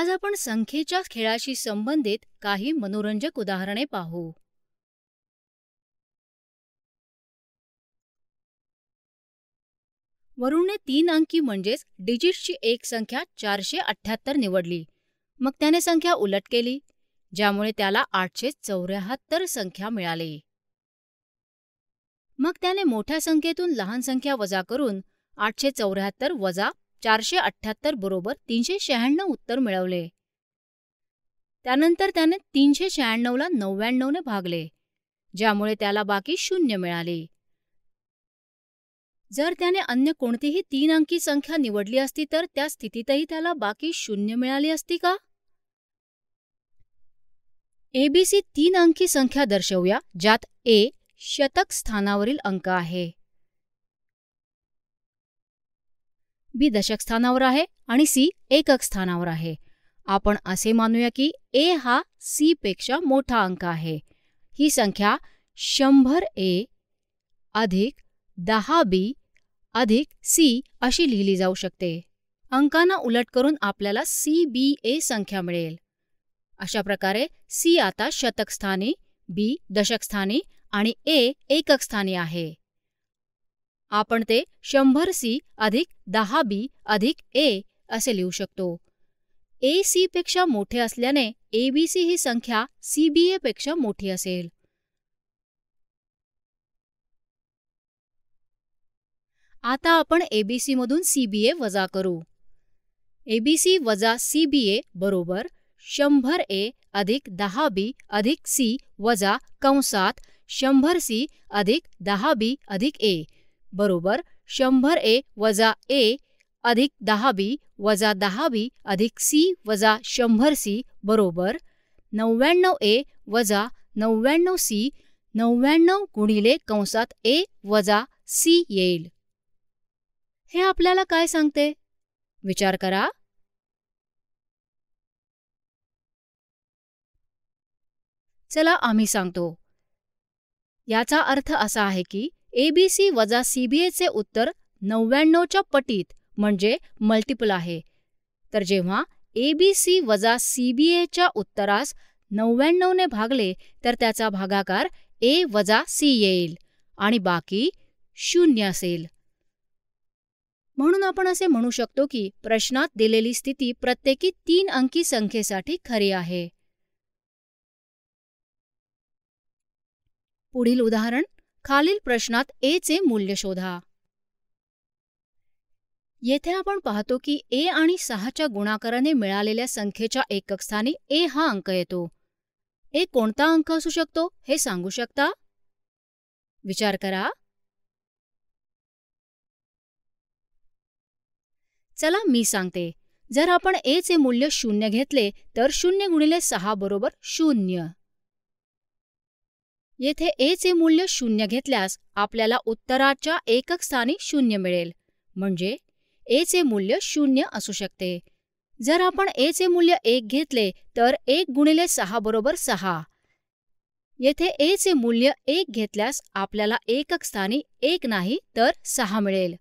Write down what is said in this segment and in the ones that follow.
आज आपण संख्येच्या खेळाशी संबंधित काही मनोरंजक उदाहरणे पाहू वरुणने तीन अंकी म्हणजेच डिजिटची एक संख्या चारशे अठ्याहत्तर निवडली मग त्याने संख्या उलट केली ज्यामुळे त्याला आठशे चौऱ्याहत्तर संख्या मिळाली मग त्याने मोठ्या संख्येतून लहान संख्या वजा करून आठशे चौऱ्याहत्तर वजा चारशे अठ्ठ्याहत्तर बरोबर तीनशे शहाण्णव उत्तर मिळवले त्यानंतर त्याने तीनशे शहाण्णवला नव्याण्णवने भागले ज्यामुळे त्याला बाकी शून्य मिळाली जर त्याने अन्य कोणतीही तीन अंकी संख्या निवडली असती तर त्या स्थितीतही त्याला बाकी शून्य मिळाली असती का एबीसी तीन अंकी संख्या दर्शवूया ज्यात ए शतक स्थानावरील अंक आहे बी दशक स्थानावर आहे आणि सी एकक स्थानावर आहे आपण असे मानूया की ए हा सी पेक्षा मोठा अंक आहे ही संख्या शंभर ए अधिक दहा बी अधिक सी अशी लिहिली जाऊ शकते अंकांना उलट करून आपल्याला सी बी ए संख्या मिळेल अशा प्रकारे सी आता शतकस्थानी बी दशकस्थानी आणि ए स्थानी आहे आपण ते शंभर सी अधिक दहा बी अधिक ए असे लिहू शकतो ए सी पेक्षा मोठे असल्याने एबीसी ही संख्या ए पेक्षा मोठी असेल आता आपण एबीसी मधून सीबीए वजा करू एबीसी वजा सीबीए बरोबर शंभर ए अधिक दहा बी अधिक सी वजा कंसात शंभर सी अधिक दहा बी अधिक ए बरोबर शंभर ए वजा ए अधिक दहा बी वजा दहा बी अधिक सी वजा शंभर सी बरोबर नव्याण्णव ए वजा नव्याण्णव सी नव्याण्णव गुणिले कंसात ए वजा सी येईल हे आपल्याला काय सांगते विचार करा चला आम्ही सांगतो याचा अर्थ असा आहे की एबीसी वजा सीबीएचे उत्तर नव्याण्णवच्या पटीत म्हणजे मल्टिपल आहे तर जेव्हा एबीसी वजा सीबीएच्या उत्तरास नव्याण्णवने भागले तर त्याचा भागाकार ए वजा सी येईल आणि बाकी शून्य असेल म्हणून आपण असे म्हणू शकतो की प्रश्नात दिलेली स्थिती प्रत्येकी तीन अंकी संख्येसाठी खरी आहे पुढील उदाहरण खालील प्रश्नात ए चे मूल्य शोधा येथे आपण पाहतो की ए आणि सहाच्या गुणाकाराने मिळालेल्या संख्येच्या एककस्थानी ए हा अंक येतो ए कोणता अंक असू शकतो हे सांगू शकता विचार करा चला मी सांगते जर आपण ए चे मूल्य शून्य घेतले तर शून्य गुणिले सहा बरोबर शून्य येथे ए चे मूल्य शून्य घेतल्यास आपल्याला उत्तराच्या एकक स्थानी शून्य मिळेल म्हणजे ए चे मूल्य शून्य असू शकते जर आपण ए चे मूल्य एक घेतले तर एक गुणिले सहा बरोबर सहा येथे ए चे मूल्य एक घेतल्यास आपल्याला एकक स्थानी एक नाही तर सहा मिळेल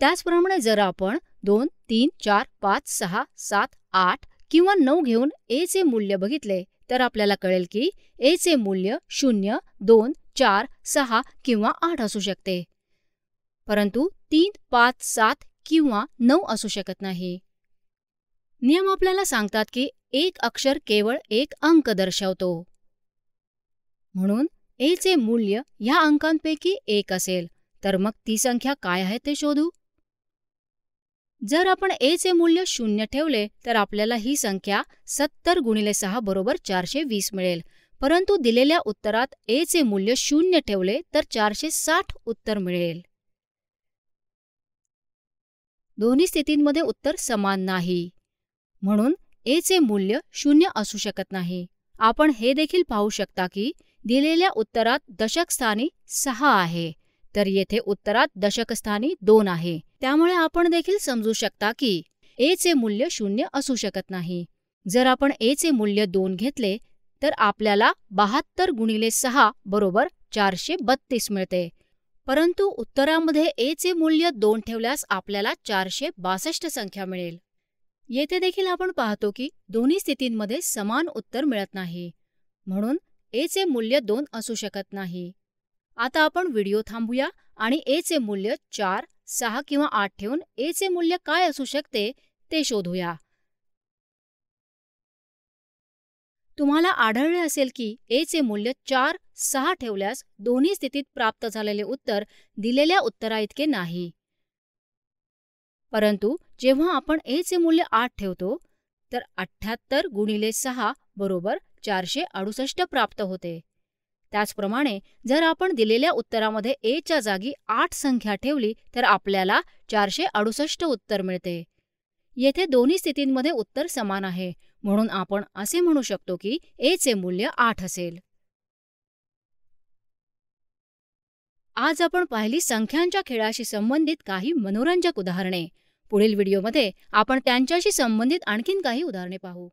त्याचप्रमाणे जर आपण दोन तीन चार पाच सहा सात आठ किंवा नऊ घेऊन ए चे मूल्य बघितले तर आपल्याला कळेल की ए चे मूल्य शून्य दोन चार सहा किंवा आठ असू शकते परंतु तीन पाच सात किंवा नऊ असू शकत नाही नियम आपल्याला सांगतात की एक अक्षर केवळ एक अंक दर्शवतो म्हणून ए चे मूल्य ह्या अंकांपैकी एक असेल तर मग ती संख्या काय आहे ते शोधू जर आपण ए चे मूल्य शून्य ठेवले तर आपल्याला ही संख्या सत्तर गुणिले सहा बरोबर चारशे वीस मिळेल परंतु दिलेल्या उत्तरात चे मूल्य शून्य ठेवले तर चारशे साठ उत्तर मिळेल दोन्ही स्थितींमध्ये उत्तर समान नाही म्हणून ए चे मूल्य शून्य असू शकत नाही आपण हे देखील पाहू शकता की दिलेल्या उत्तरात दशकस्थानी सहा आहे तर येथे उत्तरात दशकस्थानी दोन आहे त्यामुळे आपण देखील समजू शकता की ए चे मूल्य शून्य असू शकत नाही जर आपण ए चे मूल्य दोन घेतले तर आपल्याला बहात्तर गुणिले सहा बरोबर चारशे बत्तीस मिळते परंतु उत्तरामध्ये ए चे मूल्य दोन ठेवल्यास आपल्याला चारशे बासष्ट संख्या मिळेल येथे देखील आपण पाहतो की दोन्ही स्थितींमध्ये समान उत्तर मिळत नाही म्हणून ए चे मूल्य दोन असू शकत नाही आता आपण व्हिडिओ थांबूया आणि ए चे मूल्य चार सहा किंवा आठ ठेवून ए चे मूल्य काय असू शकते ते शोधूया तुम्हाला आढळले असेल की ए चे मूल्य चार सहा ठेवल्यास दोन्ही स्थितीत प्राप्त झालेले उत्तर दिलेल्या उत्तराइतके नाही परंतु जेव्हा आपण ए चे मूल्य आठ ठेवतो तर अठ्ठ्याहत्तर गुणिले सहा बरोबर चारशे अडुसष्ट प्राप्त होते त्याचप्रमाणे जर आपण दिलेल्या उत्तरामध्ये एच्या जागी आठ संख्या ठेवली तर आपल्याला चारशे अडुसष्ट उत्तर मिळते येथे दोन्ही स्थितींमध्ये उत्तर समान आहे म्हणून आपण असे म्हणू शकतो की ए चे मूल्य आठ असेल आज आपण पाहिली संख्यांच्या खेळाशी संबंधित काही मनोरंजक उदाहरणे पुढील व्हिडिओमध्ये आपण त्यांच्याशी संबंधित आणखीन काही उदाहरणे पाहू